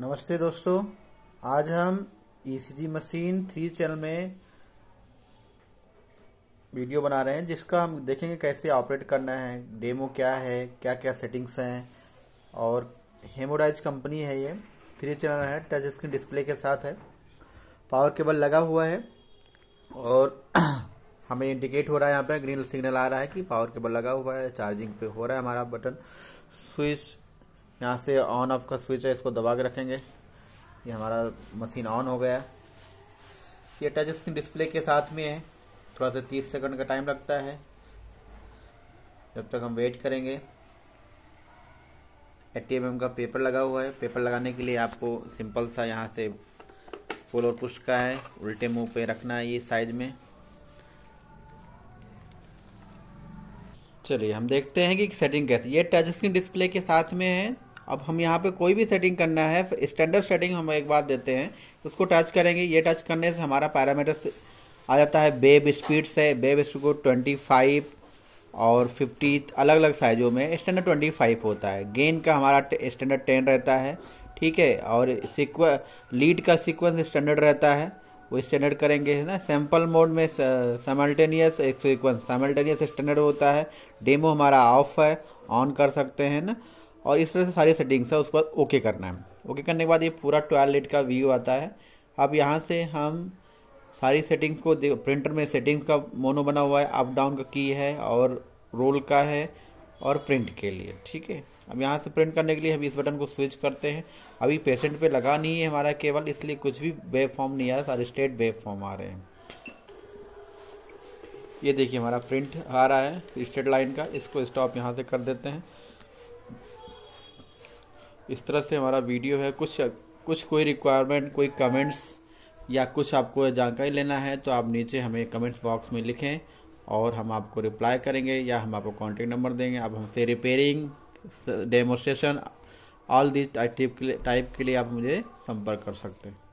नमस्ते दोस्तों आज हम ईसीजी मशीन थ्री चैनल में वीडियो बना रहे हैं जिसका हम देखेंगे कैसे ऑपरेट करना है डेमो क्या है क्या क्या सेटिंग्स हैं और हेमोडाइज कंपनी है ये थ्री चैनल है टच स्क्रीन डिस्प्ले के साथ है पावर केबल लगा हुआ है और हमें इंडिकेट हो रहा है यहाँ पे ग्रीन सिग्नल आ रहा है कि पावर केबल लगा हुआ है चार्जिंग पे हो रहा है हमारा बटन स्विच यहाँ से ऑन ऑफ का स्विच है इसको दबा के रखेंगे ये हमारा मशीन ऑन हो गया ये टच स्क्रीन डिस्प्ले के साथ में है थोड़ा सा तीस सेकंड का टाइम लगता है जब तक हम वेट करेंगे टी एम का पेपर लगा हुआ है पेपर लगाने के लिए आपको सिंपल सा यहाँ से पुल और पुश का है उल्टे मुंह पे रखना है ये साइज में चलिए हम देखते हैं कि सेटिंग कैसे ये टच स्क्रीन डिस्प्ले के साथ में है अब हम यहाँ पे कोई भी सेटिंग करना है स्टैंडर्ड सेटिंग हम एक बार देते हैं उसको टच करेंगे ये टच करने से हमारा पैरामीटर्स आ जाता है बेब स्पीड से बेब स्पीड को ट्वेंटी फाइव और फिफ्टी अलग अलग साइज़ों में स्टैंडर्ड ट्वेंटी फाइव होता है गेन का हमारा स्टैंडर्ड टेन रहता है ठीक है और सिक्वे लीड का सिक्वेंस स्टैंडर्ड रहता है वो स्टैंडर्ड करेंगे है ना सैम्पल मोड में सामल्टेनियस एक सिक्वेंस सामल्टेनियस स्टैंडर्ड होता है डेमो हमारा ऑफ है ऑन कर सकते हैं ना और इस तरह से सारी सेटिंग्स है उस पर ओके करना है ओके करने के बाद ये पूरा टॉयलेट का व्यू आता है अब यहाँ से हम सारी सेटिंग्स को प्रिंटर में सेटिंग्स का मोनो बना हुआ है अप डाउन का की है और रोल का है और प्रिंट के लिए ठीक है अब यहाँ से प्रिंट करने के लिए हम इस बटन को स्विच करते हैं अभी पेशेंट पे लगा नहीं है हमारा केवल इसलिए कुछ भी वेब फॉर्म नहीं आया सारे स्टेट वेब फॉर्म आ रहे हैं ये देखिए हमारा प्रिंट आ रहा है स्टेट लाइन का इसको स्टॉप यहाँ से कर देते हैं इस तरह से हमारा वीडियो है कुछ कुछ कोई रिक्वायरमेंट कोई कमेंट्स या कुछ आपको जानकारी लेना है तो आप नीचे हमें कमेंट्स बॉक्स में लिखें और हम आपको रिप्लाई करेंगे या हम आपको कॉन्टेक्ट नंबर देंगे आप हमसे repairing demonstration all this type के लिए टाइप के लिए आप मुझे संपर्क कर सकते हैं